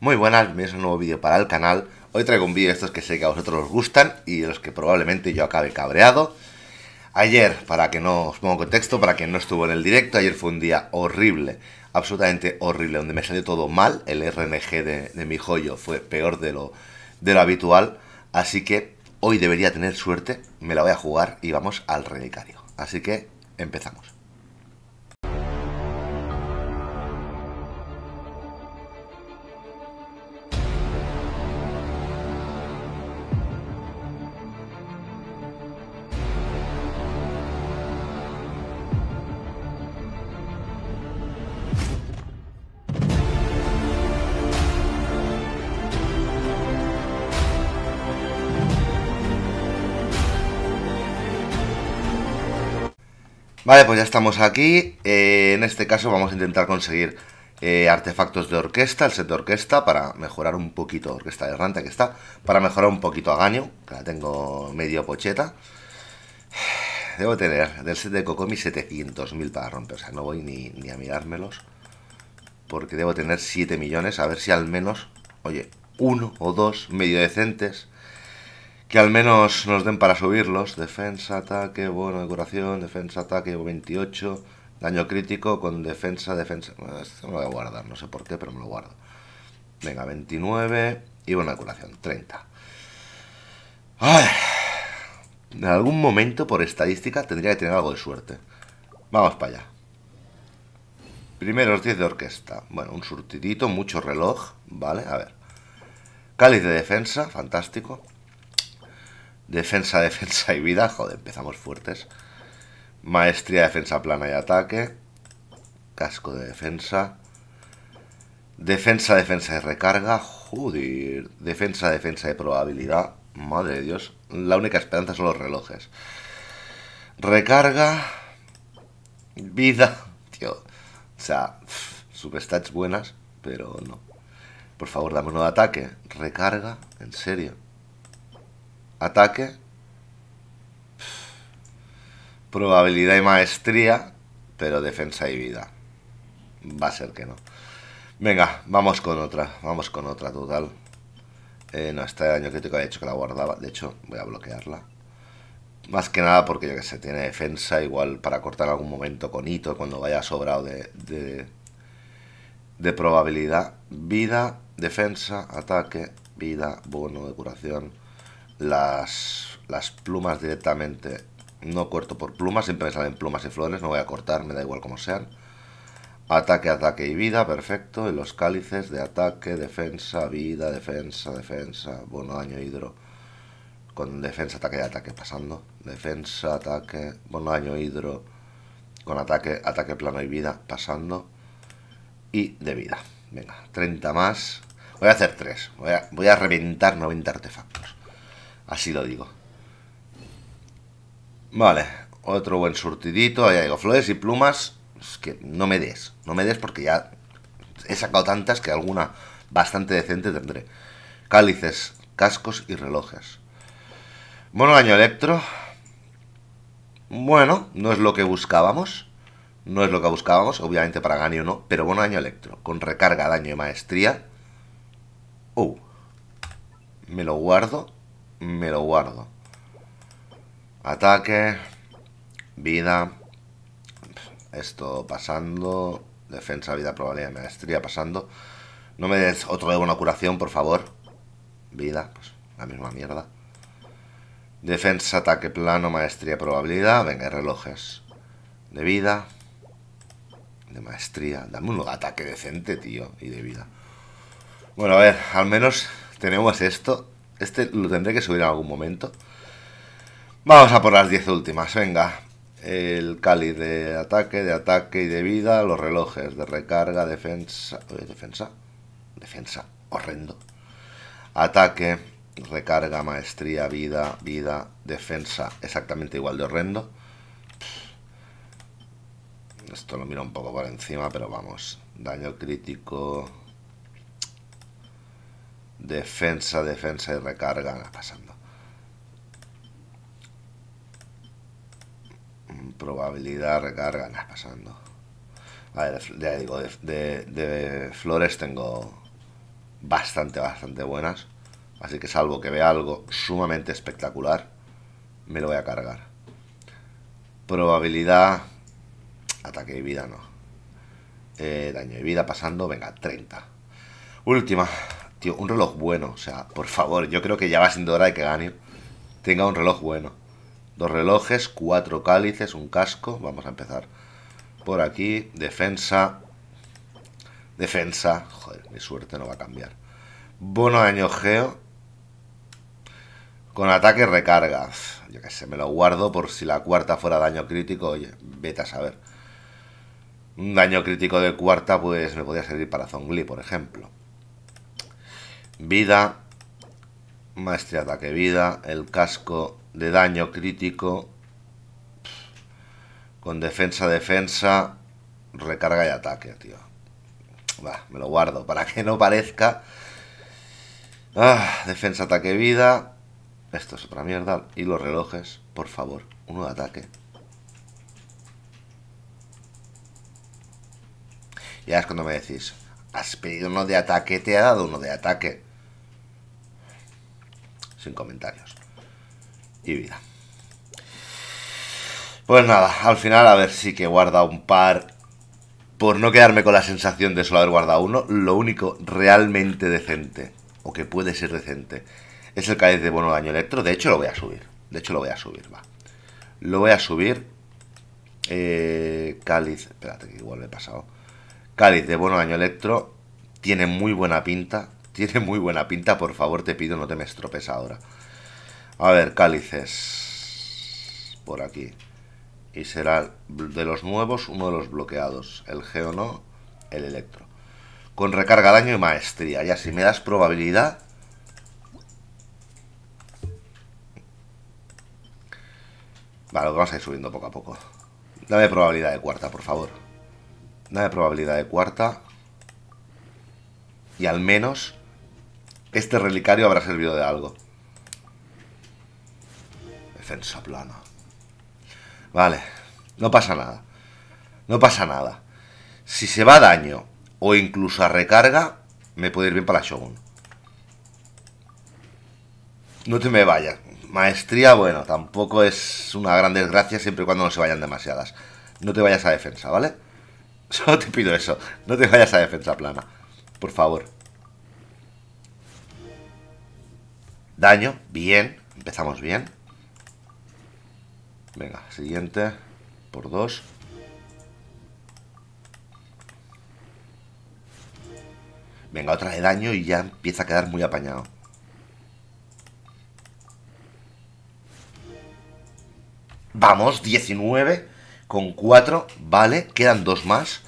Muy buenas, bienvenidos a un nuevo vídeo para el canal. Hoy traigo un vídeo de estos que sé que a vosotros os gustan y de los que probablemente yo acabe cabreado. Ayer, para que no os pongo contexto, para quien no estuvo en el directo, ayer fue un día horrible, absolutamente horrible, donde me salió todo mal. El RNG de, mi joyo fue peor de lo, de lo habitual, así que hoy debería tener suerte, me la voy a jugar y vamos al relicario. Así que empezamos. Vale, pues ya estamos aquí. Eh, en este caso vamos a intentar conseguir eh, artefactos de orquesta, el set de orquesta, para mejorar un poquito, orquesta de errante que está, para mejorar un poquito a Gaño, que la tengo medio pocheta. Debo tener del set de Kokomi 700.000 para romper, o sea, no voy ni, ni a mirármelos, porque debo tener 7 millones, a ver si al menos, oye, uno o dos medio decentes que al menos nos den para subirlos. Defensa, ataque, bueno, curación defensa, ataque, 28, daño crítico con defensa, defensa... Esto me lo voy a guardar, no sé por qué, pero me lo guardo. Venga, 29 y buena curación, 30. Ay, en algún momento, por estadística, tendría que tener algo de suerte. Vamos para allá. Primeros 10 de orquesta. Bueno, un surtidito, mucho reloj, ¿vale? A ver. Cáliz de defensa, fantástico. Defensa, defensa y vida. Joder, empezamos fuertes. Maestría, defensa plana y ataque. Casco de defensa. Defensa, defensa y recarga. Joder. Defensa, defensa y probabilidad. Madre de Dios. La única esperanza son los relojes. Recarga. Vida. Tío. O sea, Superstats buenas, pero no. Por favor, dame uno de ataque. Recarga. En serio. Ataque. Probabilidad y maestría, pero defensa y vida. Va a ser que no. Venga, vamos con otra. Vamos con otra total. Eh, no, de daño crítico ha hecho que la guardaba. De hecho, voy a bloquearla. Más que nada porque yo que sé, tiene defensa igual para cortar algún momento con hito cuando vaya sobrado de, de probabilidad. Vida, defensa, ataque, vida, bono de curación las, plumas directamente. No corto por plumas, siempre me salen plumas y flores, no voy a cortar, me da igual como sean. Ataque, ataque y vida, perfecto. Y los cálices de ataque, defensa, vida, defensa, defensa, bueno, daño hidro. Con defensa, ataque, y ataque, pasando. Defensa, ataque, bueno, daño hidro. Con ataque, ataque plano y vida, pasando. Y de vida. Venga, 30 más. Voy a hacer 3. Voy a, voy a reventar 90 artefactos. Así lo digo. Vale, otro buen surtidito. Ahí digo, flores y plumas. Es que no me des, no me des porque ya he sacado tantas que alguna bastante decente tendré. Cálices, cascos y relojes. Bueno, daño año electro. Bueno, no es lo que buscábamos. No es lo que buscábamos, obviamente para Ganio no, pero bueno, daño electro. Con recarga, daño y maestría. Uh, me lo guardo me lo guardo. Ataque, vida, esto pasando, defensa, vida, probabilidad, maestría pasando. No me des otro de una curación, por favor. Vida, pues la misma mierda. Defensa, ataque, plano, maestría, probabilidad. Venga, relojes de vida, de maestría. Dame un ataque decente, tío, y de vida. Bueno, a ver, al menos tenemos esto este lo tendré que subir en algún momento. Vamos a por las 10 últimas, venga. El cáliz de ataque, de ataque y de vida, los relojes de recarga, defensa... Eh, ¿Defensa? Defensa, horrendo. Ataque, recarga, maestría, vida, vida, defensa, exactamente igual de horrendo. Esto lo miro un poco por encima, pero vamos. Daño crítico, Defensa, defensa y recarga. Pasando. Probabilidad, recarga. Pasando. A ya digo, de, flores tengo bastante, bastante buenas. Así que salvo que vea algo sumamente espectacular, me lo voy a cargar. Probabilidad, ataque y vida no. Eh, daño y vida pasando, venga, 30. Última. Tío, un reloj bueno, o sea, por favor, yo creo que ya va siendo hora de que Ganio tenga un reloj bueno. Dos relojes, cuatro cálices, un casco. Vamos a empezar por aquí. Defensa. Defensa. Joder, mi suerte no va a cambiar. Bono daño geo. Con ataque recarga. Yo qué sé, me lo guardo por si la cuarta fuera daño crítico. Oye, vete a saber. Un daño crítico de cuarta, pues me podría servir para Zongli, por ejemplo vida, Maestría ataque vida, el casco de daño crítico, con defensa, defensa, recarga y ataque, tío. Va, me lo guardo, para que no parezca... Ah, defensa, ataque, vida. Esto es otra mierda. Y los relojes, por favor, uno de ataque. Ya es cuando me decís, has pedido uno de ataque, te ha dado uno de ataque sin comentarios. Y vida. Pues nada, al final a ver si que guarda un par por no quedarme con la sensación de solo haber guardado uno, lo único realmente decente, o que puede ser decente, es el cáliz de bono daño electro. De hecho, lo voy a subir. De hecho, lo voy a subir, Lo voy a subir. Eh, cáliz, espérate que igual me he pasado. Cáliz de bono daño electro tiene muy buena pinta. Tiene muy buena pinta, por favor, te pido, no te me estropes ahora. A ver, cálices. Por aquí. Y será de los nuevos uno de los bloqueados. El geo no, el electro. Con recarga daño y maestría. Ya si me das probabilidad... Vale, lo vamos a ir subiendo poco a poco. Dame probabilidad de cuarta, por favor. Dame probabilidad de cuarta. Y al menos este relicario habrá servido de algo. Defensa plana. Vale, no pasa nada. No pasa nada. Si se va a daño o incluso a recarga, me puede ir bien para la Shogun. No te me vayas. Maestría, bueno, tampoco es una gran desgracia siempre y cuando no se vayan demasiadas. No te vayas a defensa, ¿vale? Solo te pido eso. No te vayas a defensa plana. Por favor. Daño, bien. Empezamos bien. Venga, siguiente. Por dos. Venga, otra de daño y ya empieza a quedar muy apañado. Vamos, 19 con 4. Vale, quedan dos más.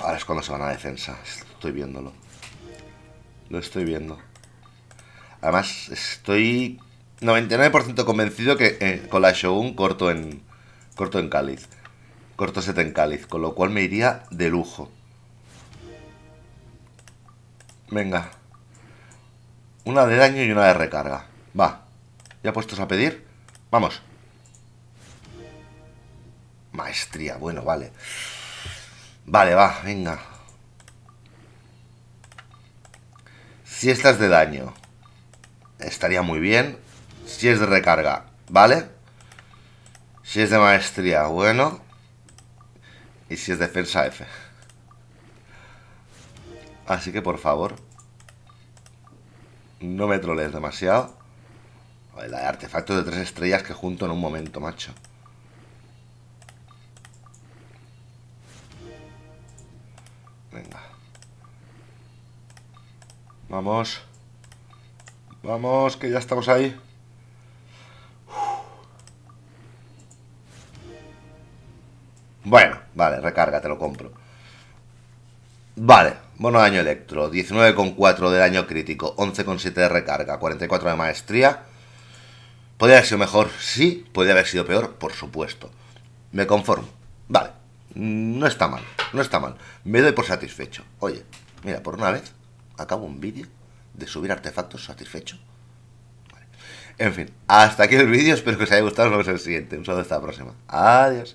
ahora es cuando se van a defensa. Estoy viéndolo. Lo estoy viendo. Además, estoy 99% convencido que eh, con la Shogun corto en, corto en cáliz. Corto 7 en cáliz, con lo cual me iría de lujo. Venga. Una de daño y una de recarga. Va. Ya puestos a pedir. Vamos. Maestría. Bueno, vale. Vale, va. Venga. Si estas de daño estaría muy bien. Si es de recarga, ¿vale? Si es de maestría, bueno. Y si es defensa, F. Así que, por favor, no me trolees demasiado. El artefacto de tres estrellas que junto en un momento, macho. Venga. Vamos. Vamos, que ya estamos ahí. Bueno, vale, recarga, te lo compro. Vale, bono daño electro, 19,4 de daño crítico, 11,7 de recarga, 44 de maestría. ¿Podría haber sido mejor? Sí. ¿Podría haber sido peor? Por supuesto. Me conformo. Vale, no está mal, no está mal. Me doy por satisfecho. Oye, mira, por una vez, acabo un vídeo de subir artefactos satisfecho. En fin, hasta aquí el vídeo. Espero que os haya gustado. Nos vemos en el siguiente. Un saludo hasta la próxima. Adiós.